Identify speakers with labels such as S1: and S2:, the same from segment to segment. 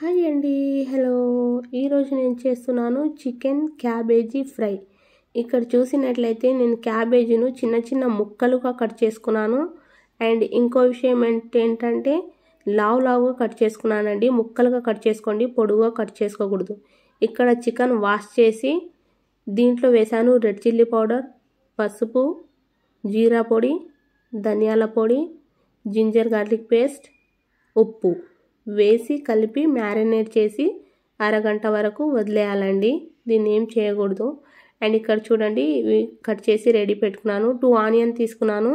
S1: hi అండి hello ఈరోజు నేను చేస్తున్నాను చికెన్ క్యాబేజీ ఫ్రై ఇక్కడ చూసినట్లయితే నేను క్యాబేజీను చిన్న చిన్న ముక్కలుగా కట్ చేసుకున్నాను అండ్ ఇంకో విషయం ఏంటంటే లావు లావుగా కట్ చేసుకున్నానండి ముక్కలుగా కట్ చేసుకోండి పొడుగుగా కట్ చేసుకోకూడదు ఇక్కడ చికెన్ వాష్ చేసి దీంట్లో వేసాను రెడ్ చిల్లీ పౌడర్ పసుపు జీరా పొడి ధనియాల పొడి జింజర్ గార్లిక్ పేస్ట్ ఉప్పు వేసి కలిపి మ్యారినేట్ చేసి అరగంట వరకు వదిలేయాలండి దీన్ని ఏం చేయకూడదు అండ్ ఇక్కడ చూడండి కట్ చేసి రెడీ పెట్టుకున్నాను టూ ఆనియన్ తీసుకున్నాను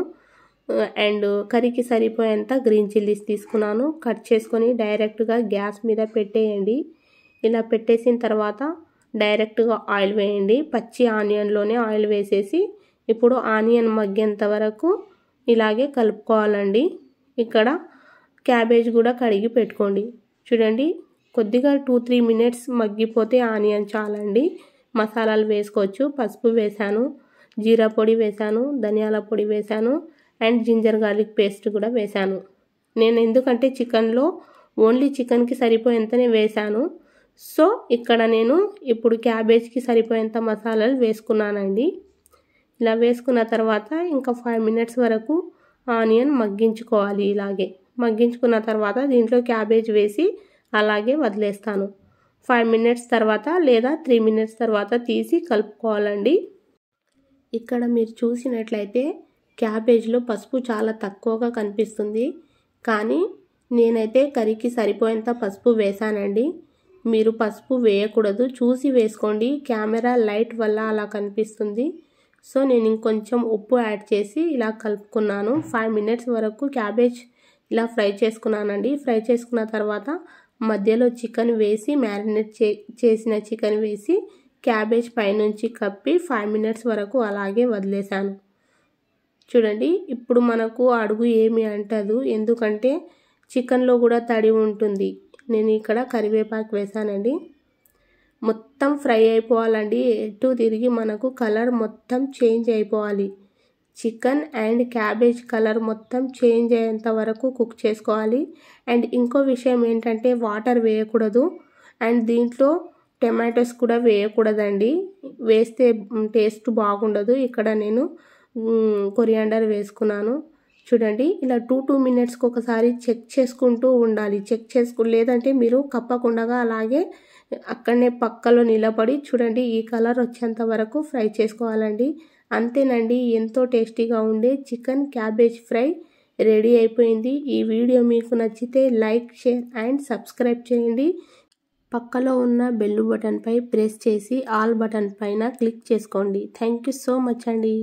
S1: అండ్ కర్రీకి సరిపోయేంత గ్రీన్ చిల్లీస్ తీసుకున్నాను కట్ చేసుకొని డైరెక్ట్గా గ్యాస్ మీద పెట్టేయండి ఇలా పెట్టేసిన తర్వాత డైరెక్ట్గా ఆయిల్ వేయండి పచ్చి ఆనియన్లోనే ఆయిల్ వేసేసి ఇప్పుడు ఆనియన్ మగ్గేంత వరకు ఇలాగే కలుపుకోవాలండి ఇక్కడ క్యాబేజ్ కూడా కడిగి పెట్టుకోండి చూడండి కొద్దిగా టూ త్రీ మినిట్స్ మగ్గిపోతే ఆనియన్ చాలండి మసాలాలు వేసుకోవచ్చు పసుపు వేశాను జీరా పొడి వేశాను ధనియాల పొడి వేశాను అండ్ జింజర్ గార్లిక్ పేస్ట్ కూడా వేశాను నేను ఎందుకంటే చికెన్లో ఓన్లీ చికెన్కి సరిపోయేంతనే వేశాను సో ఇక్కడ నేను ఇప్పుడు క్యాబేజ్కి సరిపోయేంత మసాలాలు వేసుకున్నానండి ఇలా వేసుకున్న తర్వాత ఇంకా ఫైవ్ మినిట్స్ వరకు ఆనియన్ మగ్గించుకోవాలి ఇలాగే మగ్గించుకున్న తర్వాత దీంట్లో క్యాబేజ్ వేసి అలాగే వదిలేస్తాను ఫైవ్ మినిట్స్ తర్వాత లేదా త్రీ మినిట్స్ తర్వాత తీసి కలుపుకోవాలండి ఇక్కడ మీరు చూసినట్లయితే క్యాబేజ్లో పసుపు చాలా తక్కువగా కనిపిస్తుంది కానీ నేనైతే కరికి సరిపోయేంత పసుపు వేశానండి మీరు పసుపు వేయకూడదు చూసి వేసుకోండి కెమెరా లైట్ వల్ల అలా కనిపిస్తుంది సో నేను ఇంకొంచెం ఉప్పు యాడ్ చేసి ఇలా కలుపుకున్నాను ఫైవ్ మినిట్స్ వరకు క్యాబేజ్ ఇలా ఫ్రై చేసుకున్నానండి ఫ్రై చేసుకున్న తర్వాత మధ్యలో చికెన్ వేసి మ్యారినేట్ చే చేసిన చికెన్ వేసి క్యాబేజ్ పైనుంచి కప్పి ఫైవ్ మినిట్స్ వరకు అలాగే వదిలేశాను చూడండి ఇప్పుడు మనకు అడుగు ఏమి అంటదు ఎందుకంటే చికెన్లో కూడా తడి ఉంటుంది నేను ఇక్కడ కరివేపాకు వేశానండి మొత్తం ఫ్రై అయిపోవాలండి ఎటు తిరిగి మనకు కలర్ మొత్తం చేంజ్ అయిపోవాలి చికెన్ అండ్ క్యాబేజ్ కలర్ మొత్తం చేంజ్ అయ్యేంత వరకు కుక్ చేసుకోవాలి అండ్ ఇంకో విషయం ఏంటంటే వాటర్ వేయకూడదు అండ్ దీంట్లో టమాటోస్ కూడా వేయకూడదండి వేస్తే టేస్ట్ బాగుండదు ఇక్కడ నేను కొరియాండర్ వేసుకున్నాను చూడండి ఇలా టూ టూ మినిట్స్కి ఒకసారి చెక్ చేసుకుంటూ ఉండాలి చెక్ చేసుకు లేదంటే మీరు కప్పకుండగా అలాగే అక్కడనే పక్కలో నిలబడి చూడండి ఈ కలర్ వచ్చేంత వరకు ఫ్రై చేసుకోవాలండి అంతేనండి ఎంతో టేస్టీగా ఉండే చికెన్ క్యాబేజ్ ఫ్రై రెడీ అయిపోయింది ఈ వీడియో మీకు నచ్చితే లైక్ షేర్ అండ్ సబ్స్క్రైబ్ చేయండి పక్కలో ఉన్న బెల్లు బటన్పై ప్రెస్ చేసి ఆల్ బటన్ పైన క్లిక్ చేసుకోండి థ్యాంక్ యూ సో మచ్ అండి